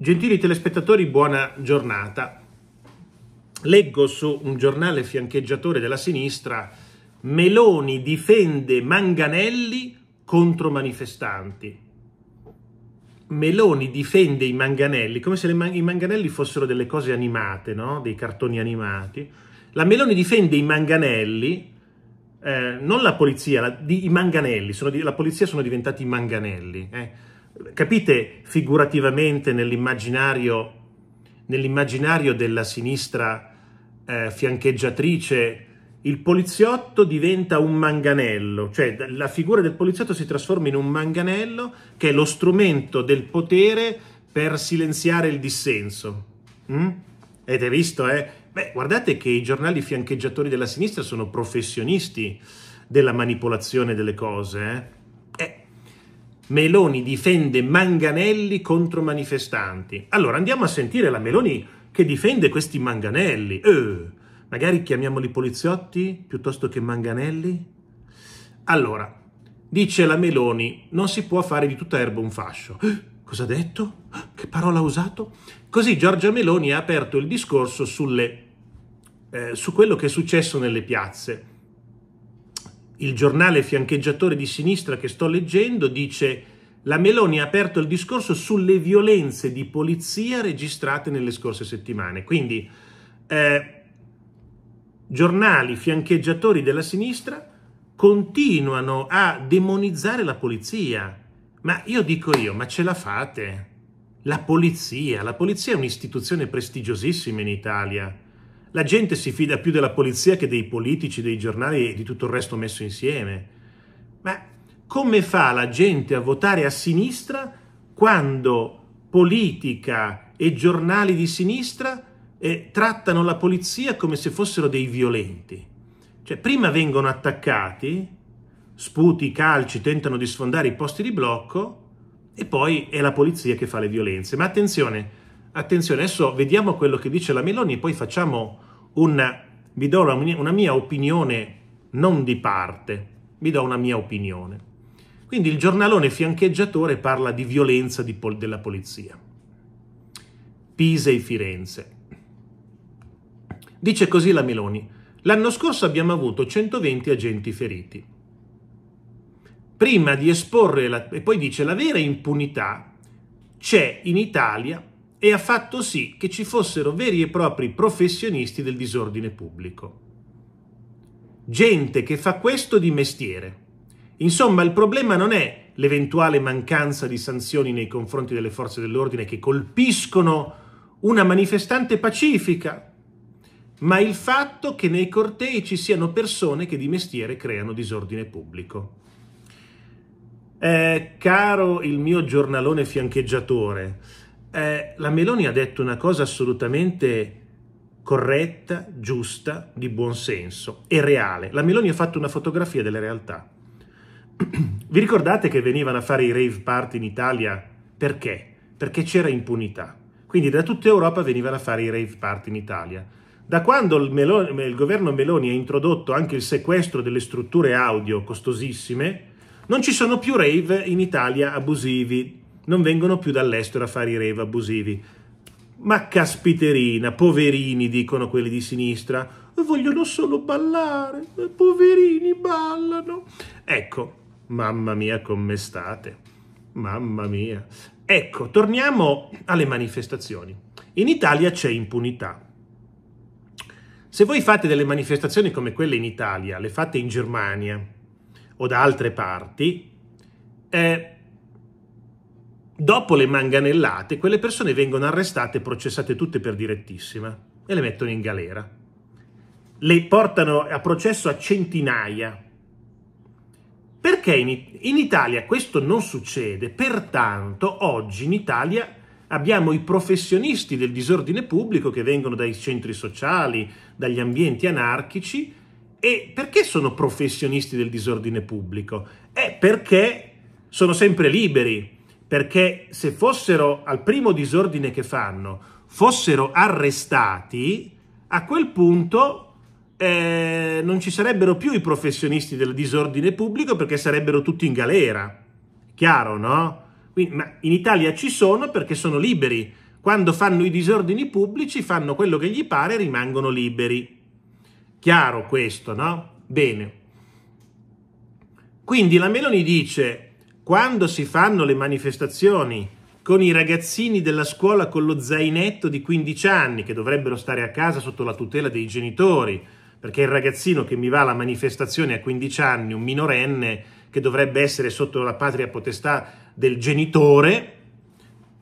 Gentili telespettatori, buona giornata. Leggo su un giornale fiancheggiatore della sinistra Meloni difende Manganelli contro manifestanti. Meloni difende i manganelli come se man i manganelli fossero delle cose animate, no? dei cartoni animati. La Meloni difende i manganelli, eh, non la polizia, la, di, i manganelli, sono, la polizia sono diventati i manganelli. Eh capite figurativamente nell'immaginario, nell'immaginario della sinistra eh, fiancheggiatrice il poliziotto diventa un manganello, cioè la figura del poliziotto si trasforma in un manganello che è lo strumento del potere per silenziare il dissenso. Mm? Avete visto, eh? Beh, guardate che i giornali fiancheggiatori della sinistra sono professionisti della manipolazione delle cose, eh? Meloni difende Manganelli contro manifestanti. Allora andiamo a sentire la Meloni che difende questi Manganelli. Eh, magari chiamiamoli poliziotti piuttosto che Manganelli? Allora, dice la Meloni, non si può fare di tutta erba un fascio. Eh, cosa ha detto? Eh, che parola ha usato? Così Giorgia Meloni ha aperto il discorso sulle, eh, su quello che è successo nelle piazze il giornale fiancheggiatore di sinistra che sto leggendo dice la Meloni ha aperto il discorso sulle violenze di polizia registrate nelle scorse settimane. Quindi eh, giornali fiancheggiatori della sinistra continuano a demonizzare la polizia. Ma io dico io, ma ce la fate? La polizia, la polizia è un'istituzione prestigiosissima in Italia la gente si fida più della polizia che dei politici, dei giornali e di tutto il resto messo insieme. Ma come fa la gente a votare a sinistra quando politica e giornali di sinistra eh, trattano la polizia come se fossero dei violenti? Cioè, prima vengono attaccati, sputi, calci, tentano di sfondare i posti di blocco e poi è la polizia che fa le violenze. Ma attenzione, attenzione, adesso vediamo quello che dice la Meloni e poi facciamo una, vi do una mia opinione non di parte, vi do una mia opinione. Quindi il giornalone fiancheggiatore parla di violenza di pol- della polizia. Pisa e Firenze. Dice così la Meloni. L'anno scorso abbiamo avuto 120 agenti feriti. Prima di esporre, la, e poi dice, la vera impunità c'è in Italia e ha fatto sì che ci fossero veri e propri professionisti del disordine pubblico. Gente che fa questo di mestiere. Insomma, il problema non è l'eventuale mancanza di sanzioni nei confronti delle forze dell'ordine che colpiscono una manifestante pacifica, ma il fatto che nei cortei ci siano persone che di mestiere creano disordine pubblico. Eh, caro il mio giornalone fiancheggiatore, eh, la Meloni ha detto una cosa assolutamente corretta, giusta, di buon senso e reale. La Meloni ha fatto una fotografia delle realtà. Vi ricordate che venivano a fare i rave party in Italia? Perché? Perché c'era impunità. Quindi da tutta Europa venivano a fare i rave party in Italia. Da quando il, Meloni, il, governo Meloni ha introdotto anche il sequestro delle strutture audio costosissime, non ci sono più rave in Italia abusivi non vengono più dall'estero a fare i rave abusivi. Ma caspiterina, poverini, dicono quelli di sinistra, vogliono solo ballare, poverini ballano. Ecco, mamma mia come state, mamma mia. Ecco, torniamo alle manifestazioni. In Italia c'è impunità. Se voi fate delle manifestazioni come quelle in Italia, le fate in Germania o da altre parti, eh, Dopo le manganellate, quelle persone vengono arrestate e processate tutte per direttissima e le mettono in galera. Le portano a processo a centinaia. Perché in, in Italia questo non succede? Pertanto oggi in Italia abbiamo i professionisti del disordine pubblico che vengono dai centri sociali, dagli ambienti anarchici. E perché sono professionisti del disordine pubblico? È perché sono sempre liberi, perché se fossero al primo disordine che fanno, fossero arrestati, a quel punto eh, non ci sarebbero più i professionisti del disordine pubblico perché sarebbero tutti in galera. Chiaro, no? Quindi, ma in Italia ci sono perché sono liberi. Quando fanno i disordini pubblici fanno quello che gli pare e rimangono liberi. Chiaro questo, no? Bene. Quindi la Meloni dice quando si fanno le manifestazioni con i ragazzini della scuola con lo zainetto di 15 anni che dovrebbero stare a casa sotto la tutela dei genitori, perché il ragazzino che mi va alla manifestazione a 15 anni, un minorenne che dovrebbe essere sotto la patria potestà del genitore,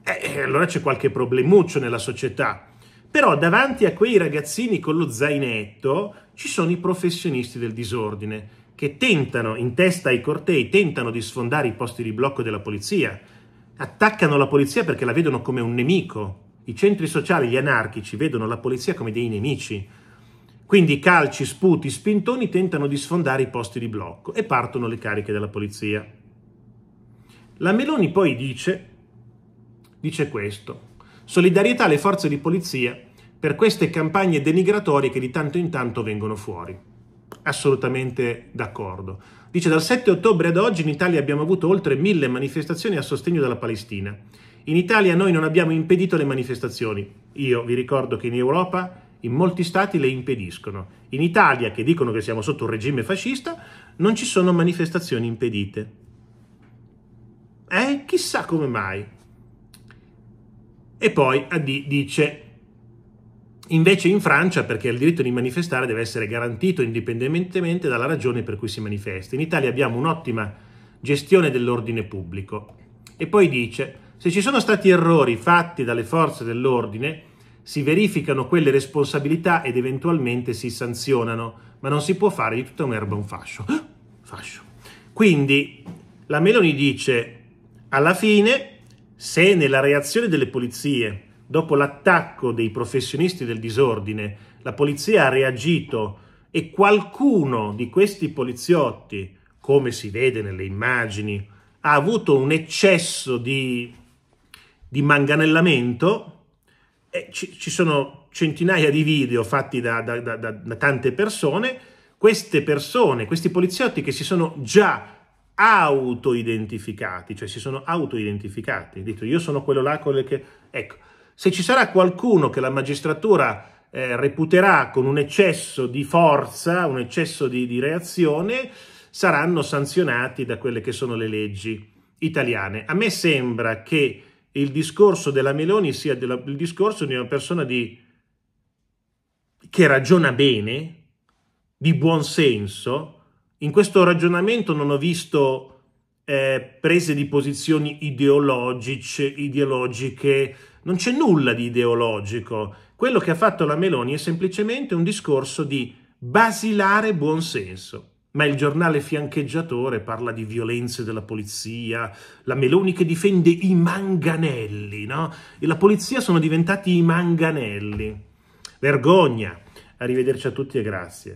eh, eh, allora c'è qualche problemuccio nella società. Però davanti a quei ragazzini con lo zainetto ci sono i professionisti del disordine che tentano, in testa ai cortei, tentano di sfondare i posti di blocco della polizia, attaccano la polizia perché la vedono come un nemico. I centri sociali, gli anarchici, vedono la polizia come dei nemici. Quindi calci, sputi, spintoni tentano di sfondare i posti di blocco e partono le cariche della polizia. La Meloni poi dice, dice questo, solidarietà alle forze di polizia per queste campagne denigratorie che di tanto in tanto vengono fuori assolutamente d'accordo. Dice dal 7 ottobre ad oggi in Italia abbiamo avuto oltre mille manifestazioni a sostegno della Palestina. In Italia noi non abbiamo impedito le manifestazioni. Io vi ricordo che in Europa in molti stati le impediscono. In Italia, che dicono che siamo sotto un regime fascista, non ci sono manifestazioni impedite. Eh, chissà come mai. E poi Adi dice Invece in Francia, perché il diritto di manifestare deve essere garantito indipendentemente dalla ragione per cui si manifesta. In Italia abbiamo un'ottima gestione dell'ordine pubblico. E poi dice, se ci sono stati errori fatti dalle forze dell'ordine, si verificano quelle responsabilità ed eventualmente si sanzionano, ma non si può fare di tutta un'erba un fascio. Ah, fascio. Quindi la Meloni dice, alla fine, se nella reazione delle polizie dopo l'attacco dei professionisti del disordine, la polizia ha reagito e qualcuno di questi poliziotti, come si vede nelle immagini, ha avuto un eccesso di, di manganellamento, e eh, ci, ci, sono centinaia di video fatti da, da, da, da tante persone, queste persone, questi poliziotti che si sono già autoidentificati, cioè si sono autoidentificati, detto io sono quello là, quello che... Ecco, se ci sarà qualcuno che la magistratura eh, reputerà con un eccesso di forza, un eccesso di, di reazione, saranno sanzionati da quelle che sono le leggi italiane. A me sembra che il discorso della Meloni sia della, il discorso di una persona di, che ragiona bene, di buon senso. In questo ragionamento non ho visto eh, prese di posizioni ideologiche, ideologiche non c'è nulla di ideologico. Quello che ha fatto la Meloni è semplicemente un discorso di basilare buonsenso. Ma il giornale fiancheggiatore parla di violenze della polizia, la Meloni che difende i manganelli, no? E la polizia sono diventati i manganelli. Vergogna. Arrivederci a tutti e grazie.